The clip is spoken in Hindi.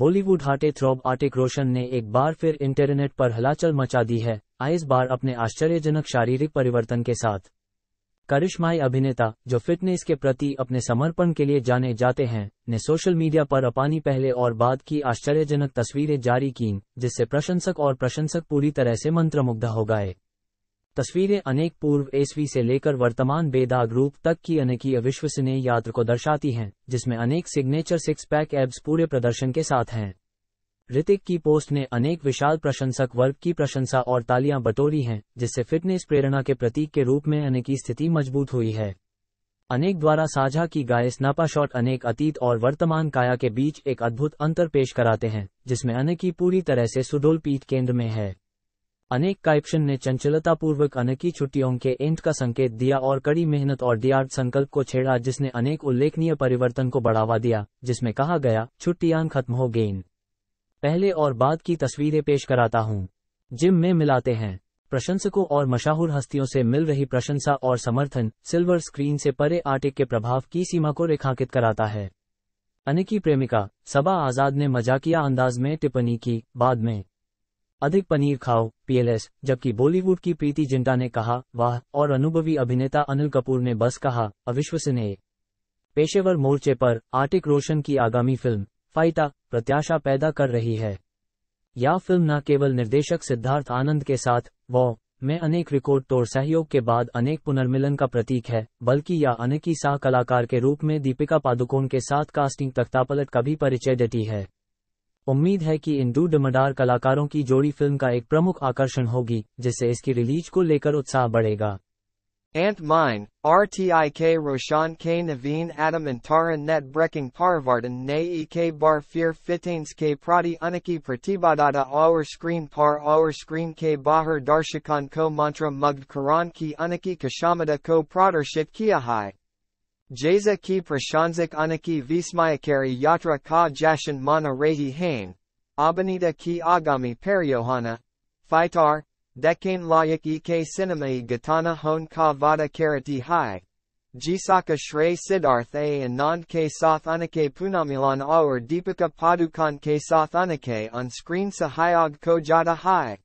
बॉलीवुड हार्टे थ्रॉब आर्टिक रोशन ने एक बार फिर इंटरनेट पर हलाचल मचा दी है आइस बार अपने आश्चर्यजनक शारीरिक परिवर्तन के साथ करिश्माई अभिनेता जो फिटनेस के प्रति अपने समर्पण के लिए जाने जाते हैं ने सोशल मीडिया पर अपानी पहले और बाद की आश्चर्यजनक तस्वीरें जारी कीं जिससे प्रशंसक और प्रशंसक पूरी तरह से मंत्रमुग्ध हो गए तस्वीरें अनेक पूर्व ईस्वी से लेकर वर्तमान बेदाग रूप तक की अनेकी अविश्वसनीय यात्र को दर्शाती हैं जिसमें अनेक सिग्नेचर सिक्स पैक एब्स पूरे प्रदर्शन के साथ हैं ऋतिक की पोस्ट ने अनेक विशाल प्रशंसक वर्ग की प्रशंसा और तालियां बटोरी हैं जिससे फिटनेस प्रेरणा के प्रतीक के रूप में अनेकी स्थिति मजबूत हुई है अनेक द्वारा साझा की गाय स्नापा शॉट अनेक अतीत और वर्तमान काया के बीच एक अद्भुत अंतर पेश कराते हैं जिसमें अनेकी पूरी तरह से सुडोल पीठ केंद्र में है अनेक काइप्शन ने चंचलतापूर्वक अनेकी छुट्टियों के एंट का संकेत दिया और कड़ी मेहनत और डियार्ड संकल्प को छेड़ा जिसने अनेक उल्लेखनीय परिवर्तन को बढ़ावा दिया जिसमें कहा गया छुट्टियां खत्म हो गईं पहले और बाद की तस्वीरें पेश कराता हूँ जिम में मिलाते हैं प्रशंसकों और मशहूर हस्तियों से मिल रही प्रशंसा और समर्थन सिल्वर स्क्रीन से परे आटे के प्रभाव की सीमा को रेखांकित कराता है अनेकी प्रेमिका सबा आजाद ने मजाकिया अंदाज में टिप्पणी की बाद में अधिक पनीर खाओ पीएलएस जबकि बॉलीवुड की प्रीति जिंटा ने कहा वाह और अनुभवी अभिनेता अनिल कपूर ने बस कहा अविश्वसनीय पेशेवर मोर्चे पर आर्टिक रोशन की आगामी फिल्म फाइटा प्रत्याशा पैदा कर रही है यह फिल्म न केवल निर्देशक सिद्धार्थ आनंद के साथ वो में अनेक रिकॉर्ड तोड़ सहयोग के बाद अनेक पुनर्मिलन का प्रतीक है बल्कि यह अनेकी साह कलाकार के रूप में दीपिका पादुकोण के साथ कास्टिंग तख्तापलट का भी परिचय देती है उम्मीद है कि इन दो डमडार कलाकारों की जोड़ी फिल्म का एक प्रमुख आकर्षण होगी जिससे इसकी रिलीज को लेकर उत्साह बढ़ेगा एंट माइन आर टी आई के रोशान के नवीन एडम इन थार नेट ब्रेकिंग फॉरवर्ड इन ने ई के बार फियर फिटेंस के प्राडी अन की प्रतिभा दादा आवर स्क्रीन फॉर आवर स्क्रीन के बाहर दर्शकान को मंत्र मग्ध कुरान की अन की कशामदा को प्रदर्शित किया है Jaisa ki prashanzik anaki vismayakari yatra ka jashan mana rehi hain, abanita ki agami periohana, fitar, dekane layak ek cinemae gatana hon ka vada karati hai. Jisaka shre Siddharth A and Nand K Sath Anake Punamilan Aur Deepika Padukan ke Sath Anake on screen Sahayag Kojata Hai.